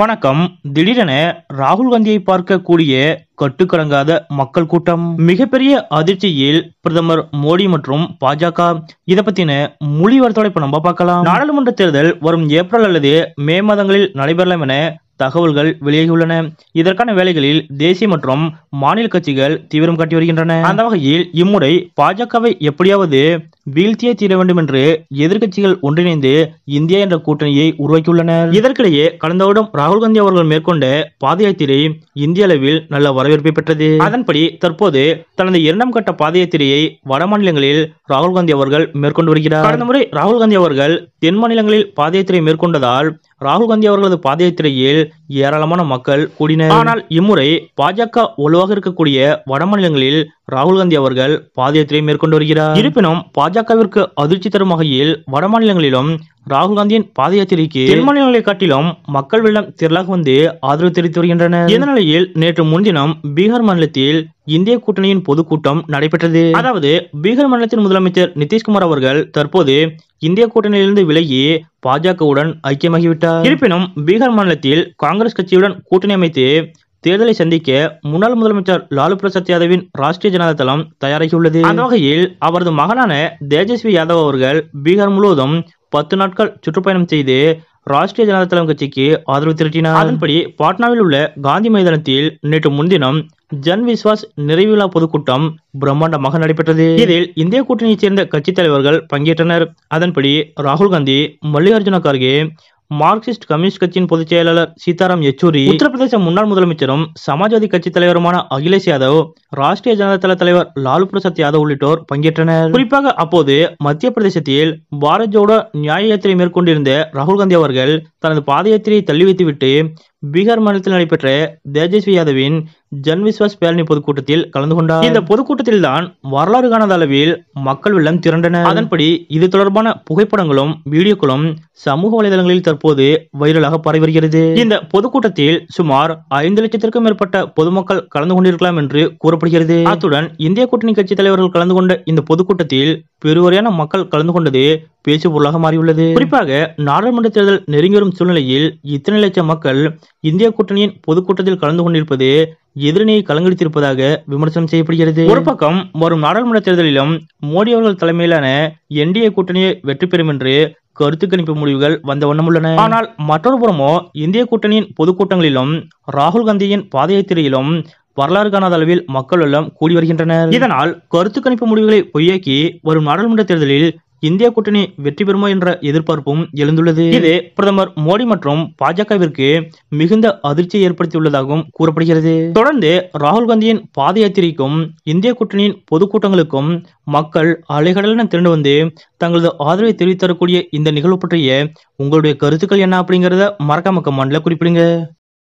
வணக்கம் திடீரென ராகுல் காந்தியை பார்க்கக்கூடிய கட்டுக்கடங்காத மக்கள் கூட்டம் மிகப்பெரிய அதிர்ச்சியில் பிரதமர் மோடி மற்றும் பாஜக இதை பத்தின மொழிவரத்தோட இப்ப நம்ம பார்க்கலாம் நாடாளுமன்ற தேர்தல் வரும் ஏப்ரல் அல்லது மே மாதங்களில் நடைபெறலாம் என தகவல்கள் வெளியாகியுள்ளன இதற்கான வேலைகளில் தேசிய மற்றும் மாநில கட்சிகள் தீவிரம் காட்டி வருகின்றன அந்த வகையில் இம்முறை பாஜகவை எப்படியாவது வீழ்த்தியே தீர வேண்டும் என்று எதிர்க்கட்சிகள் ஒன்றிணைந்து இந்தியா என்ற கூட்டணியை உருவாக்கியுள்ளனர் இதற்கிடையே கடந்த வருடம் ராகுல் காந்தி அவர்கள் மேற்கொண்ட பாத யாத்திரை இந்திய அளவில் நல்ல வரவேற்பை பெற்றது அதன்படி தற்போது தனது இரண்டாம் கட்ட பாத யாத்திரையை வட மாநிலங்களில் ராகுல் காந்தி அவர்கள் மேற்கொண்டு வருகிறார் கடந்த முறை ராகுல் காந்தி அவர்கள் தென் மாநிலங்களில் பாத யாத்திரை மேற்கொண்டதால் ராகுல் காந்தி அவர்களது பாத யாத்திரையில் ஏராளமான மக்கள் கூடினர் ஆனால் இம்முறை பாஜக வலுவாக இருக்கக்கூடிய வட மாநிலங்களில் ராகுல் காந்தி அவர்கள் பாதயாத்திரை மேற்கொண்டு வருகிறார் இருப்பினும் பாஜகவிற்கு அதிர்ச்சி தரும் வகையில் வட மாநிலங்களிலும் ராகுல் காந்தியின் பாத யாத்திரைக்கு தென் மாநிலங்களை காட்டிலும் மக்கள் வெள்ளம் திரளாக வந்து ஆதரவு தெரிவித்து வருகின்றனர் இந்த நிலையில் நேற்று முன்தினம் பீகார் மாநிலத்தில் இந்திய கூட்டணியின் பொதுக்கூட்டம் நடைபெற்றது அதாவது பீகார் மாநிலத்தின் முதலமைச்சர் நிதிஷ்குமார் அவர்கள் தற்போது இந்திய கூட்டணியிலிருந்து விலகி பாஜகவுடன் ஐக்கியமாகிவிட்டார் இருப்பினும் பீகார் மாநிலத்தில் காங்கிரஸ் கட்சியுடன் கூட்டணி அமைத்து தேர்தலை சந்திக்க முன்னாள் முதலமைச்சர் லாலு பிரசாத் யாதவின் ராஷ்டிரிய ஜனதா தளம் தயாராகியுள்ளது அந்த வகையில் அவரது மகனான தேஜஸ்வி யாதவ் அவர்கள் பீகார் முழுவதும் பத்து நாட்கள் சுற்றுப்பயணம் செய்து ராஷ்டிரிய ஜனதா தளம் கட்சிக்கு ஆதரவு திரட்டினார் அதன்படி பாட்னாவில் உள்ள காந்தி மைதானத்தில் நேற்று முன்தினம் ஜன் விஸ்வாஸ் நிறைவு விழா பொதுக்கூட்டம் பிரம்மாண்டமாக நடைபெற்றது இதில் இந்திய கூட்டணியைச் சேர்ந்த கட்சித் தலைவர்கள் பங்கேற்றனர் அதன்படி ராகுல் காந்தி மல்லிகார்ஜுன கார்கே மார்க்சிஸ்ட் கம்யூனிஸ்ட் கட்சியின் பொதுச் செயலாளர் சீதாராம் யெச்சூரி உத்தரப்பிரதேச முன்னாள் முதலமைச்சரும் சமாஜ்வாதி கட்சி தலைவருமான அகிலேஷ் யாதவ் ராஷ்டிரிய ஜனதா தள தலைவர் லாலு பிரசாத் யாதவ் உள்ளிட்டோர் பங்கேற்றனர் குறிப்பாக அப்போது மத்திய பிரதேசத்தில் பாரத் ஜோடோ நியாய யாத்திரை மேற்கொண்டிருந்த ராகுல் காந்தி அவர்கள் தனது பாத யாத்திரையை தள்ளி வைத்துவிட்டு பீகார் மாநிலத்தில் நடைபெற்ற தேஜஸ்வி யாதவின் ஜன் விஸ்வாஸ் பேரணி பொதுக்கூட்டத்தில் கலந்து கொண்டார் இந்த பொதுக்கூட்டத்தில் தான் வரலாறு காணாத அளவில் மக்கள் வெள்ளம் திரண்டனர் அதன்படி இது தொடர்பான புகைப்படங்களும் வீடியோக்களும் சமூக வலைதளங்களில் தற்போது வைரலாக பரவி வருகிறது இந்த பொதுக்கூட்டத்தில் சுமார் ஐந்து லட்சத்திற்கும் மேற்பட்ட பொதுமக்கள் கலந்து கொண்டிருக்கலாம் என்று கூறப்படுகிறது அத்துடன் இந்திய கூட்டணி கட்சி தலைவர்கள் கலந்து கொண்ட இந்த பொதுக்கூட்டத்தில் பெருவரையான மக்கள் கலந்து கொண்டது பேச்சு பொருளாக மாறியுள்ளது குறிப்பாக நாடாளுமன்ற தேர்தல் நெருங்கி வரும் சூழ்நிலையில் இத்தனை லட்சம் மக்கள் இந்திய கூட்டணியின் பொதுக்கூட்டத்தில் கலந்து கொண்டிருப்பது எதிரணியை கலங்கடித்திருப்பதாக விமர்சனம் செய்யப்படுகிறது ஒரு பக்கம் வரும் நாடாளுமன்ற தேர்தலிலும் மோடி அவர்கள் தலைமையிலான என்டிஏ கூட்டணியை வெற்றி பெறும் என்று கருத்து கணிப்பு முடிவுகள் வந்த வண்ணம் உள்ளன ஆனால் மற்றொரு புறமோ இந்திய கூட்டணியின் பொதுக்கூட்டங்களிலும் ராகுல் காந்தியின் பாதையத்திரையிலும் வரலாறு காணாத அளவில் மக்கள் எல்லாம் கூடி வருகின்றனர் இதனால் கருத்து கணிப்பு முடிவுகளை பொய்யாக்கி வரும் நாடாளுமன்ற தேர்தலில் இந்திய கூட்டணி வெற்றி பெறுமோ என்ற எதிர்பார்ப்பும் எழுந்துள்ளது இது பிரதமர் மோடி மற்றும் பாஜகவிற்கு மிகுந்த அதிர்ச்சியை ஏற்படுத்தியுள்ளதாகவும் கூறப்படுகிறது தொடர்ந்து ராகுல் காந்தியின் பாத யாத்திரைக்கும் இந்திய கூட்டணியின் பொதுக்கூட்டங்களுக்கும் மக்கள் அலைகடலென திரண்டு வந்து தங்களது ஆதரவை தெரிவித்து தரக்கூடிய இந்த நிகழ்வு பற்றிய உங்களுடைய கருத்துக்கள் என்ன அப்படிங்கிறத மறக்காம கமெண்ட்ல குறிப்பிடுங்க